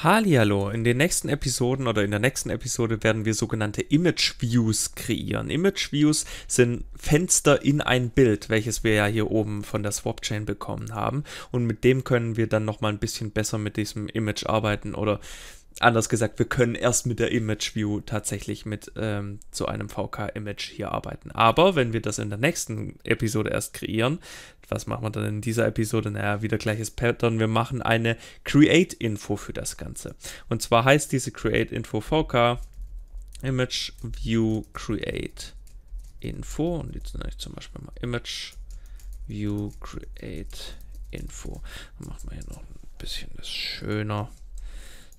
Hallihallo, in den nächsten Episoden oder in der nächsten Episode werden wir sogenannte Image Views kreieren. Image Views sind Fenster in ein Bild, welches wir ja hier oben von der Swapchain bekommen haben. Und mit dem können wir dann nochmal ein bisschen besser mit diesem Image arbeiten oder anders gesagt, wir können erst mit der Image View tatsächlich mit ähm, so einem VK-Image hier arbeiten. Aber wenn wir das in der nächsten Episode erst kreieren, was machen wir dann in dieser Episode? Naja, wieder gleiches Pattern. Wir machen eine Create-Info für das Ganze. Und zwar heißt diese Create-Info VK Image View Create Info. Und jetzt nenne ich zum Beispiel mal Image View Create Info. Dann machen wir hier noch ein bisschen das schöner.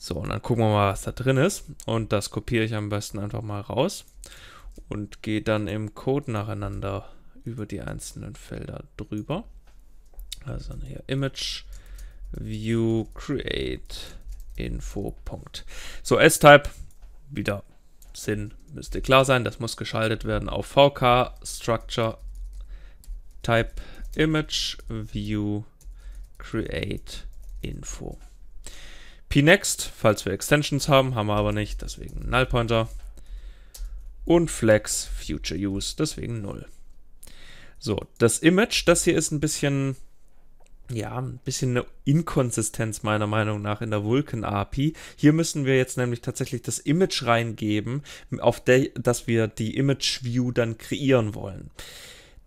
So, und dann gucken wir mal, was da drin ist. Und das kopiere ich am besten einfach mal raus und gehe dann im Code nacheinander über die einzelnen Felder drüber. Also hier Image, View, Create, Info, Punkt. So, S-Type, wieder Sinn, müsste klar sein. Das muss geschaltet werden auf VK, Structure, Type, Image, View, Create, Info. Pnext, falls wir Extensions haben, haben wir aber nicht, deswegen Null Pointer. Und Flex, Future Use, deswegen null. So, das Image, das hier ist ein bisschen, ja, ein bisschen eine Inkonsistenz meiner Meinung nach in der Vulkan API. Hier müssen wir jetzt nämlich tatsächlich das Image reingeben, auf der, dass wir die Image View dann kreieren wollen.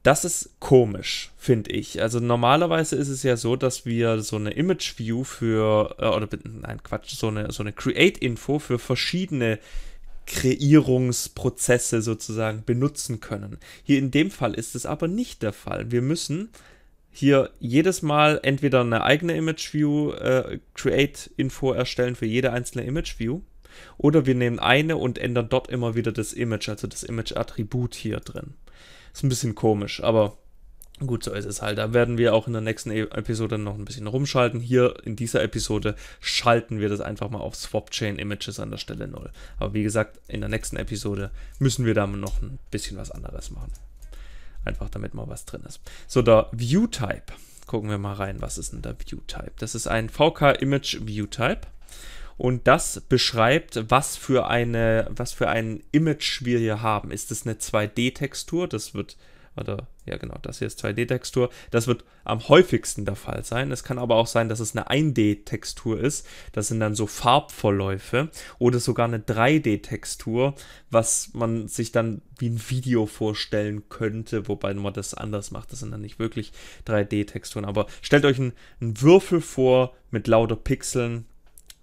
Das ist komisch, finde ich. Also normalerweise ist es ja so, dass wir so eine Image View für, äh, oder nein, Quatsch, so eine, so eine Create-Info für verschiedene Kreierungsprozesse sozusagen benutzen können. Hier in dem Fall ist es aber nicht der Fall. Wir müssen hier jedes Mal entweder eine eigene Image View äh, Create Info erstellen für jede einzelne Image View oder wir nehmen eine und ändern dort immer wieder das Image, also das Image Attribut hier drin. Ist ein bisschen komisch, aber Gut, so ist es halt. Da werden wir auch in der nächsten e- Episode noch ein bisschen rumschalten. Hier in dieser Episode schalten wir das einfach mal auf swapchain Images an der Stelle 0. Aber wie gesagt, in der nächsten Episode müssen wir da noch ein bisschen was anderes machen. Einfach damit mal was drin ist. So, der View Type. Gucken wir mal rein, was ist denn der View Type? Das ist ein VK Image View Type. Und das beschreibt, was für, eine, was für ein Image wir hier haben. Ist es eine 2D-Textur? Das wird, oder, ja genau, das hier ist 2D-Textur. Das wird am häufigsten der Fall sein. Es kann aber auch sein, dass es eine 1D-Textur ist. Das sind dann so Farbvorläufe. oder sogar eine 3D-Textur, was man sich dann wie ein Video vorstellen könnte, wobei man das anders macht. Das sind dann nicht wirklich 3D-Texturen. Aber stellt euch einen, einen Würfel vor mit lauter Pixeln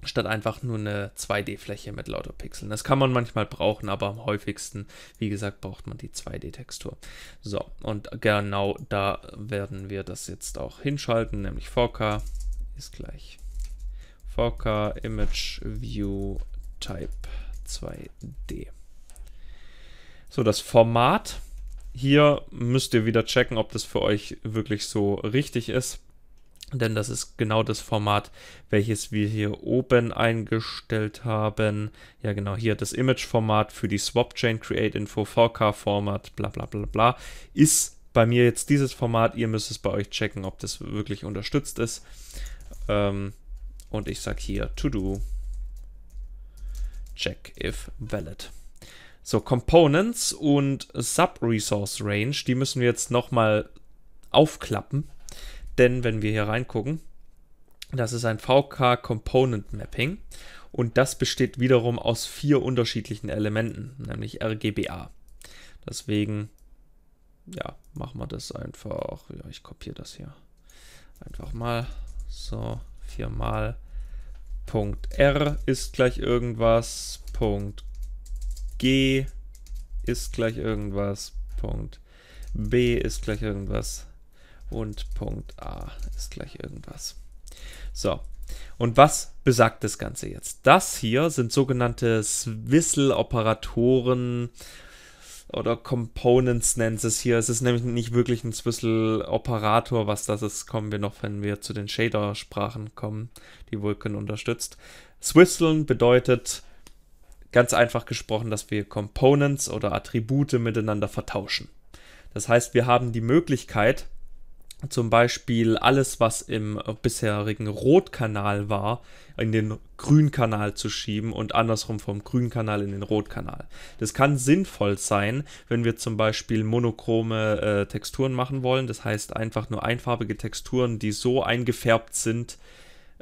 statt einfach nur eine 2D-Fläche mit lauter Pixeln. Das kann man manchmal brauchen, aber am häufigsten, wie gesagt, braucht man die 2D-Textur. So, und genau da werden wir das jetzt auch hinschalten, nämlich 4K ist gleich 4K Image View Type 2D. So, das Format. Hier müsst ihr wieder checken, ob das für euch wirklich so richtig ist denn das ist genau das Format, welches wir hier oben eingestellt haben. Ja, genau, hier das Image-Format für die Swap-Chain Create Info, 4 k format bla bla bla bla, ist bei mir jetzt dieses Format. Ihr müsst es bei euch checken, ob das wirklich unterstützt ist. Ähm, und ich sage hier To Do, Check if valid. So, Components und Sub-Resource Range, die müssen wir jetzt nochmal aufklappen denn wenn wir hier reingucken, das ist ein VK Component Mapping und das besteht wiederum aus vier unterschiedlichen Elementen, nämlich RGBA. Deswegen, ja, machen wir das einfach. Ja, ich kopiere das hier einfach mal. So, viermal. Punkt R ist gleich irgendwas. Punkt G ist gleich irgendwas. Punkt B ist gleich irgendwas und Punkt A ist gleich irgendwas. So, und was besagt das Ganze jetzt? Das hier sind sogenannte swissel operatoren oder Components nennt es hier. Es ist nämlich nicht wirklich ein swissel operator was das ist, kommen wir noch, wenn wir zu den Shader-Sprachen kommen, die Vulkan unterstützt. Swisseln bedeutet ganz einfach gesprochen, dass wir Components oder Attribute miteinander vertauschen. Das heißt, wir haben die Möglichkeit, zum Beispiel alles, was im bisherigen Rotkanal war, in den Grünkanal zu schieben und andersrum vom Grünkanal in den Rotkanal. Das kann sinnvoll sein, wenn wir zum Beispiel monochrome äh, Texturen machen wollen. Das heißt einfach nur einfarbige Texturen, die so eingefärbt sind,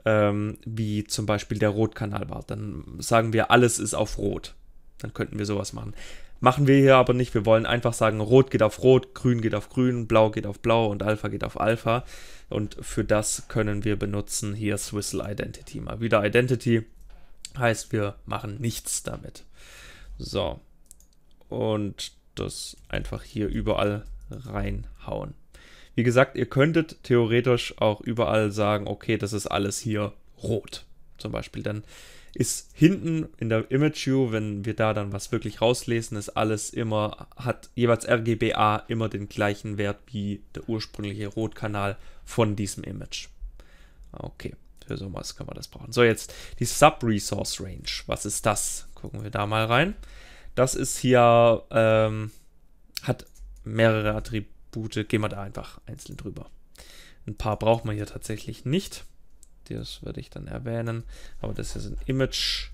ähm, wie zum Beispiel der Rotkanal war. Dann sagen wir, alles ist auf Rot. Dann könnten wir sowas machen. Machen wir hier aber nicht. Wir wollen einfach sagen, Rot geht auf Rot, Grün geht auf Grün, Blau geht auf Blau und Alpha geht auf Alpha. Und für das können wir benutzen hier Swissle Identity. Mal wieder Identity heißt, wir machen nichts damit. So. Und das einfach hier überall reinhauen. Wie gesagt, ihr könntet theoretisch auch überall sagen, okay, das ist alles hier rot. Zum Beispiel, dann ist hinten in der Image View, wenn wir da dann was wirklich rauslesen, ist alles immer, hat jeweils RGBA immer den gleichen Wert wie der ursprüngliche Rotkanal von diesem Image. Okay, für sowas können wir das brauchen. So, jetzt die Sub-Resource Range. Was ist das? Gucken wir da mal rein. Das ist hier, ähm, hat mehrere Attribute. Gehen wir da einfach einzeln drüber. Ein paar braucht man hier tatsächlich nicht das würde ich dann erwähnen. Aber das ist ein Image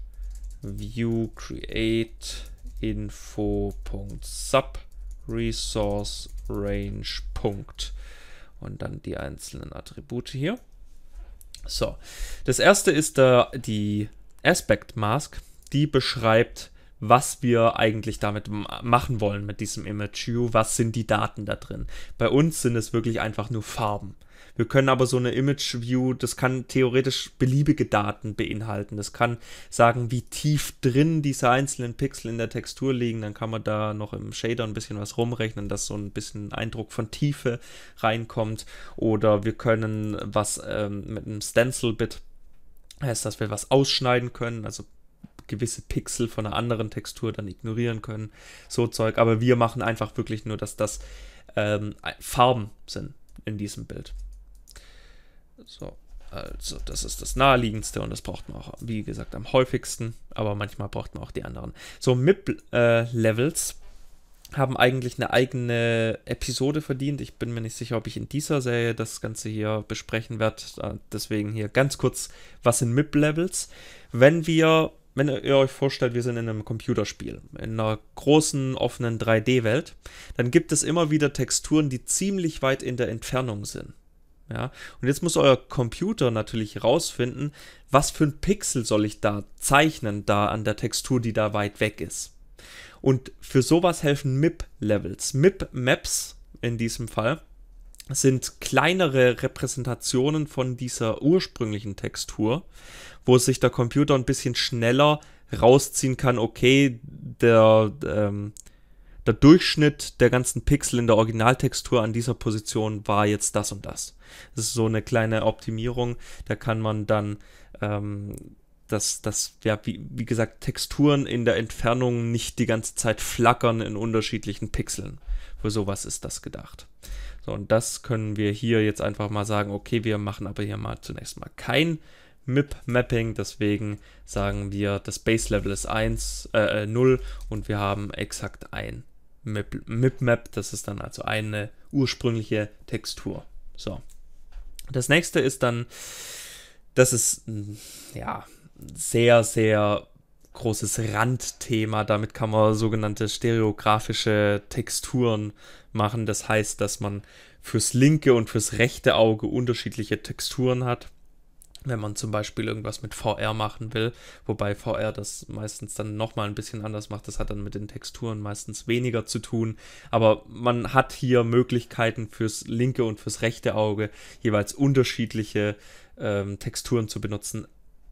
View Create Info Sub Resource Range. Punkt. Und dann die einzelnen Attribute hier. So, das erste ist der, die Aspect Mask. Die beschreibt, was wir eigentlich damit machen wollen mit diesem Image View. Was sind die Daten da drin? Bei uns sind es wirklich einfach nur Farben. Wir können aber so eine Image View, das kann theoretisch beliebige Daten beinhalten. Das kann sagen, wie tief drin diese einzelnen Pixel in der Textur liegen. Dann kann man da noch im Shader ein bisschen was rumrechnen, dass so ein bisschen Eindruck von Tiefe reinkommt. Oder wir können was ähm, mit einem Stencil Bit heißt, dass wir was ausschneiden können, also gewisse Pixel von einer anderen Textur dann ignorieren können, so Zeug. Aber wir machen einfach wirklich nur, dass das ähm, Farben sind in diesem Bild. So, also das ist das naheliegendste und das braucht man auch, wie gesagt, am häufigsten, aber manchmal braucht man auch die anderen. So, MIP-Levels haben eigentlich eine eigene Episode verdient. Ich bin mir nicht sicher, ob ich in dieser Serie das Ganze hier besprechen werde. Äh, deswegen hier ganz kurz, was sind MIP-Levels? Wenn wir, wenn ihr euch vorstellt, wir sind in einem Computerspiel, in einer großen, offenen 3D-Welt, dann gibt es immer wieder Texturen, die ziemlich weit in der Entfernung sind. Ja? Und jetzt muss euer Computer natürlich herausfinden, was für ein Pixel soll ich da zeichnen, da an der Textur, die da weit weg ist. Und für sowas helfen MIP-Levels. MIP-Maps in diesem Fall sind kleinere Repräsentationen von dieser ursprünglichen Textur, wo sich der Computer ein bisschen schneller rausziehen kann, okay, der, ähm, der Durchschnitt der ganzen Pixel in der Originaltextur an dieser Position war jetzt das und das. Das ist so eine kleine Optimierung, da kann man dann ähm, dass, dass ja, wie, wie gesagt, Texturen in der Entfernung nicht die ganze Zeit flackern in unterschiedlichen Pixeln. Für sowas ist das gedacht. So, und das können wir hier jetzt einfach mal sagen, okay, wir machen aber hier mal zunächst mal kein MIP-Mapping, deswegen sagen wir, das Base-Level ist 1, äh, 0 äh, und wir haben exakt ein MipMap, das ist dann also eine ursprüngliche Textur. So. Das nächste ist dann, das ist ja sehr, sehr großes Randthema. Damit kann man sogenannte stereografische Texturen machen. Das heißt, dass man fürs linke und fürs rechte Auge unterschiedliche Texturen hat wenn man zum Beispiel irgendwas mit VR machen will, wobei VR das meistens dann nochmal ein bisschen anders macht, das hat dann mit den Texturen meistens weniger zu tun, aber man hat hier Möglichkeiten fürs linke und fürs rechte Auge jeweils unterschiedliche ähm, Texturen zu benutzen,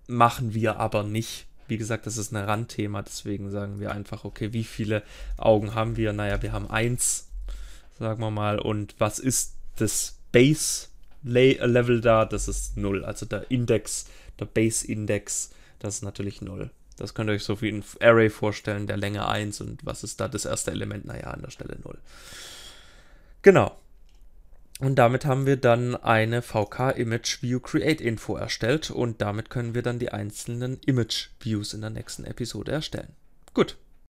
machen wir aber nicht. Wie gesagt, das ist ein Randthema, deswegen sagen wir einfach, okay, wie viele Augen haben wir? Naja, wir haben eins, sagen wir mal, und was ist das Base? Äh, Level da, das ist 0. Also der Index, der Base-Index, das ist natürlich 0. Das könnt ihr euch so wie ein Array vorstellen, der Länge 1 und was ist da das erste Element? Naja, an der Stelle 0. Genau. Und damit haben wir dann eine VK Image View Create Info erstellt und damit können wir dann die einzelnen Image Views in der nächsten Episode erstellen. Gut,